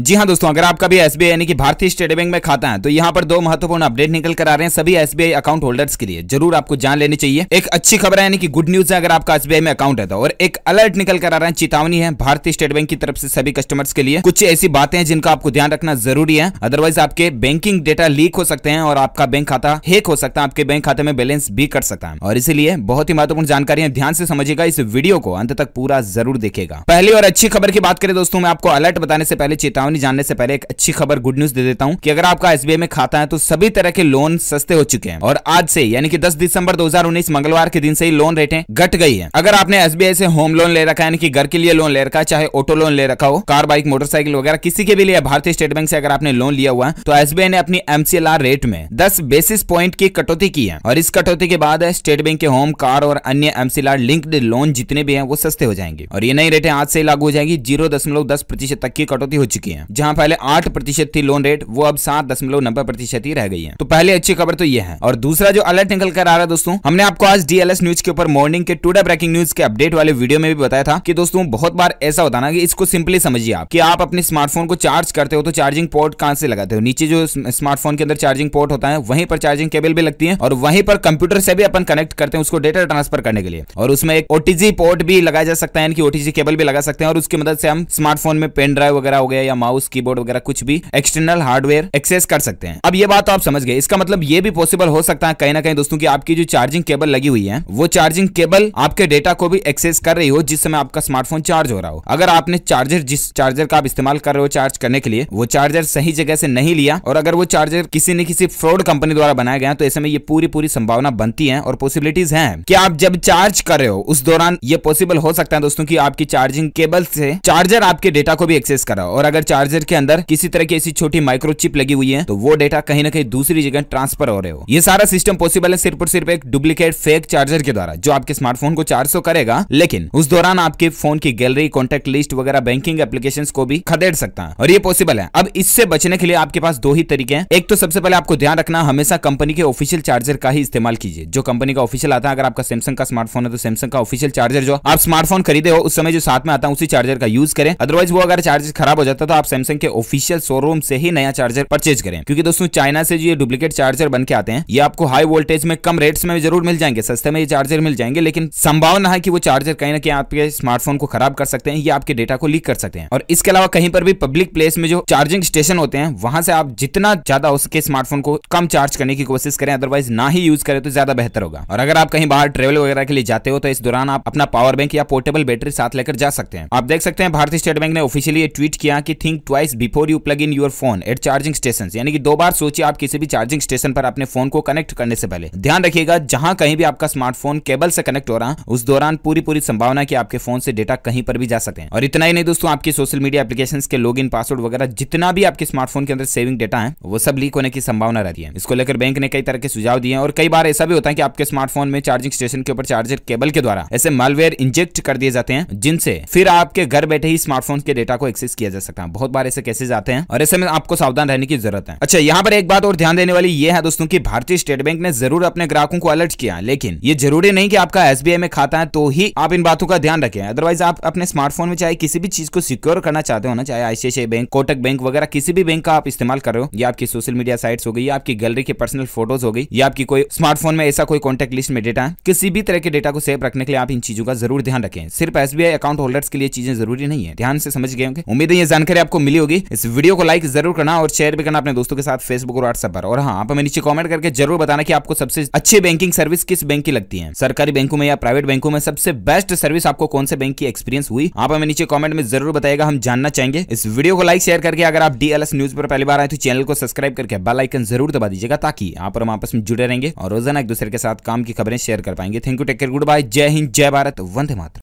जी हाँ दोस्तों अगर आपका भी एसबीआई यानी कि भारतीय स्टेट बैंक में खाता है तो यहाँ पर दो महत्वपूर्ण अपडेट निकल कर आ रहे हैं सभी एसबीआई अकाउंट होल्डर्स के लिए जरूर आपको जान लेनी चाहिए एक अच्छी खबर है यानी कि गुड न्यूज है अगर आपका एस में अकाउंट है तो और एक अलर्ट निकल कर आ रहा है चेतावनी है भारतीय स्टेट बैंक की तरफ से सभी कस्टमर्स के लिए कुछ ऐसी बातें हैं जिनका आपको ध्यान रखना जरूरी है अदरवाइज आपके बैंकिंग डेटा लीक हो सकते हैं और आपका बैंक खाता हेक हो सकता है आपके बैंक खाते में बैलेंस भी कर सकता है और इसीलिए बहुत ही महत्वपूर्ण जानकारी है ध्यान से समझेगा इस वीडियो को अंत तक पूरा जरूर देखेगा पहली और अच्छी खबर की बात करें दोस्तों में आपको अलर्ट बताने से पहले चेतावनी चेतावनी जानने से पहले एक अच्छी खबर गुड न्यूज दे देता हूँ कि अगर आपका एस में खाता है तो सभी तरह के लोन सस्ते हो चुके हैं और आज से यानी कि 10 दिसंबर 2019 मंगलवार के दिन से ही लोन रेटें घट गई है अगर आपने एस से होम लोन ले रखा है यानी कि घर के लिए लोन ले रखा है चाहे ऑटो लोन ले रखा हो कार बाइक मोटरसाइकिल वगैरह किसी के भी लिए भारतीय स्टेट बैंक से अगर आपने लोन लिया हुआ है तो एसबीआई ने अपनी एमसीएलआर रेट में दस बेसिस पॉइंट की कटौती की है और इस कटौती के बाद स्टेट बैंक के होम कार और अन्य एमसीएलआर लिंक्ड लोन जितने भी है वो सस्ते हो जाएंगे और ये नई रेटें आज से लागू हो जाएगी जीरो तक की कटौती हो चुकी है चुकी है जहाँ पहले आठ प्रतिशत थी लोन रेट वो अब सात दशमलव नब्बे प्रतिशत ही रह गई है तो पहले अच्छी खबर तो ये है और दूसरा जो अलर्ट निकल कर आ रहा है दोस्तों हमने आपको आज डीएलएस न्यूज के ऊपर मॉर्निंग के टूडे ब्रेकिंग न्यूज के अपडेट वाले वीडियो में भी बताया था कि दोस्तों बहुत बार ऐसा होता ना कि इसको सिंपली समझिए आप कि आप अपने स्मार्टफोन को चार्ज करते हो तो चार्जिंग पोर्ट कहाँ से लगाते हो नीचे जो स्मार्टफोन के अंदर चार्जिंग पोर्ट होता है वहीं पर चार्जिंग केबल भी लगती है और वहीं पर कंप्यूटर से भी अपन कनेक्ट करते हैं उसको डेटा ट्रांसफर करने के लिए और उसमें एक ओटीजी पोर्ट भी लगाया जा सकता है ओटीजी केबल भी लगा सकते हैं और उसकी मदद से हम स्मार्टफोन में पेन ड्राइव वगैरह हो गया या माउस कीबोर्ड वगैरह कुछ भी एक्सटर्नल हार्डवेयर एक्सेस कर सकते हैं अब ये बात तो आप समझ गए इसका मतलब ये भी पॉसिबल हो सकता है कहीं ना कहीं दोस्तों की आपकी जो चार्जिंग केबल लगी हुई है वो चार्जिंग केबल आपके डेटा को भी एक्सेस कर रही हो जिस समय आपका स्मार्टफोन चार्ज हो रहा हो अगर आपने चार्जर जिस चार्जर का आप इस्तेमाल कर रहे हो चार्ज करने के लिए वो चार्जर सही जगह से नहीं लिया और अगर वो चार्जर किसी न किसी फ्रॉड कंपनी द्वारा बनाया गया तो ऐसे में ये पूरी पूरी संभावना बनती है और पॉसिबिलिटीज है कि आप जब चार्ज कर रहे हो उस दौरान ये पॉसिबल हो सकता है दोस्तों की आपकी चार्जिंग केबल से चार्जर आपके डेटा को भी एक्सेस कर रहा हो और अगर चार्जर के अंदर किसी तरह की ऐसी छोटी माइक्रोचिप लगी हुई है तो वो डेटा कहीं ना कहीं दूसरी जगह ट्रांसफर हो रहे हो ये सारा सिस्टम पॉसिबल है सिर्फ और सिर्फ एक डुप्लीकेट फेक चार्जर के द्वारा जो आपके स्मार्टफोन को चार्ज तो करेगा लेकिन उस दौरान आपके फोन की गैलरी कॉन्टेक्ट लिस्ट वगैरह बैंकिंग एप्लीकेशन को भी खदेड़ सकता है और ये पॉसिबल है अब इससे बचने के लिए आपके पास दो ही तरीके हैं एक तो सबसे पहले आपको ध्यान रखना हमेशा कंपनी के ऑफिशियल चार्जर का ही इस्तेमाल कीजिए जो कंपनी का ऑफिशियल आता है अगर आपका सैमसंग का स्मार्टफोन है तो सैमसंग का ऑफिशियल चार्जर जो आप स्मार्टफोन खरीदे हो उस समय जो साथ में आता है उसी चार्जर का यूज करें अदरवाइज वो अगर चार्जर खराब हो जाता तो आप सैमसंग के ऑफिशियल शोरूम से ही नया चार्जर परचेज करें क्योंकि दोस्तों चाइना से जो ये डुप्लीकेट चार्जर बन के आते हैं ये आपको हाई वोल्टेज में कम रेट्स में जरूर मिल जाएंगे सस्ते में ये चार्जर मिल जाएंगे लेकिन संभावना है कि वो चार्जर कहीं ना कहीं आपके स्मार्टफोन को खराब कर सकते हैं या आपके डेटा को लीक कर सकते हैं और इसके अलावा कहीं पर भी पब्लिक प्लेस में जो चार्जिंग स्टेशन होते हैं वहां से आप जितना ज्यादा उसके स्मार्टफोन को कम चार्ज करने की कोशिश करें अदरवाइज ना ही यूज करें तो ज्यादा बेहतर होगा और अगर आप कहीं बाहर ट्रेवल वगैरह के लिए जाते हो तो इस दौरान आप अपना पावर बैंक या पोर्टेबल बैटरी साथ लेकर जा सकते हैं आप देख सकते हैं भारतीय स्टेट बैंक ने ऑफिशियली ट्वीट किया कि think twice before you plug in your phone at charging station यानी कि दो बार सोचिए आप किसी भी चार्जिंग स्टेशन पर अपने फोन को कनेक्ट करने से पहले ध्यान रखिएगा जहां कहीं भी आपका स्मार्टफोन केबल से कनेक्ट हो रहा है उस दौरान पूरी पूरी संभावना की आपके फोन से डेटा कहीं पर भी जा सके और इतना ही नहीं दोस्तों आपकी सोशल मीडिया एप्लीकेशन के लॉग इन पासवर्ड वगैरह जितना भी आपके स्मार्टफोन के अंदर सेविंग डेटा है वो सब लीक होने की संभावना रहती है इसको लेकर बैंक ने कई तरह के सुझाव दिए और कई बार ऐसा भी होता है कि आपके स्मार्टफोन में चार्जिंग स्टेशन के ऊपर चार्जर केबल के द्वारा ऐसे मालवेयर इंजेक्ट कर दिए जाते हैं जिनसे फिर आपके घर बैठे ही स्मार्टफोन के डेटा को एक्सेस किया जा सकता है बहुत बार ऐसे केसेज आते हैं और ऐसे में आपको सावधान रहने की जरूरत है अच्छा यहाँ पर एक बात और ध्यान देने वाली ये है दोस्तों की भारतीय स्टेट बैंक ने जरूर अपने ग्राहकों को अलर्ट किया लेकिन ये जरूरी नहीं की आपका एस में खाता है तो ही आप इन बातों का ध्यान रखें अदरवाइज आप अपने स्मार्टफोन में चाहे किसी भी चीज को सिक्योर करना चाहते हो ना चाहे आईसीआई बैंक कोटक बैंक वगैरह किसी भी बैंक का आप इस्तेमाल कर रहे हो या आपकी सोशल मीडिया साइट्स हो गई या आपकी गैलरी की पर्सनल फोटोज हो गई या आपकी कोई स्मार्टफोन में ऐसा कोई कॉन्टेक्ट लिस्ट में डेटा है किसी भी तरह के डेटा को सेव रखने के लिए आप इन चीजों का जरूर ध्यान रखें सिर्फ एसबीआई अकाउंट होल्डर्स के लिए चीजें जरूरी नहीं है ध्यान से समझ गए होंगे उम्मीद है ये जानकारी आपको मिली होगी इस वीडियो को लाइक जरूर करना और शेयर भी करना अपने दोस्तों के साथ फेसबुक और व्हाट्सएप पर और हाँ आप हमें नीचे कमेंट करके जरूर बताना की आपको सबसे अच्छी बैंकिंग सर्विस किस बैंक की लगती है सरकारी बैंकों में या प्राइवेट बैंकों में सबसे बेस्ट सर्विस आपको कौन से बैंक की एक्सपीरियंस हुई आप हमें नीचे कॉमेंट में जरूर बताएगा हम जानना चाहेंगे इस वीडियो को लाइक शेयर करके अगर आप डीएलएस न्यूज पर पहली बार आए तो चैनल को सब्सक्राइब करके बेल आइकन जरूर दबा दीजिएगा ताकि आप और हम आपस में जुड़े रहेंगे और रोजाना एक दूसरे के साथ काम की खबरें शेयर कर पाएंगे thank you take care goodbye जय हिंद जय भारत वंदे मातरम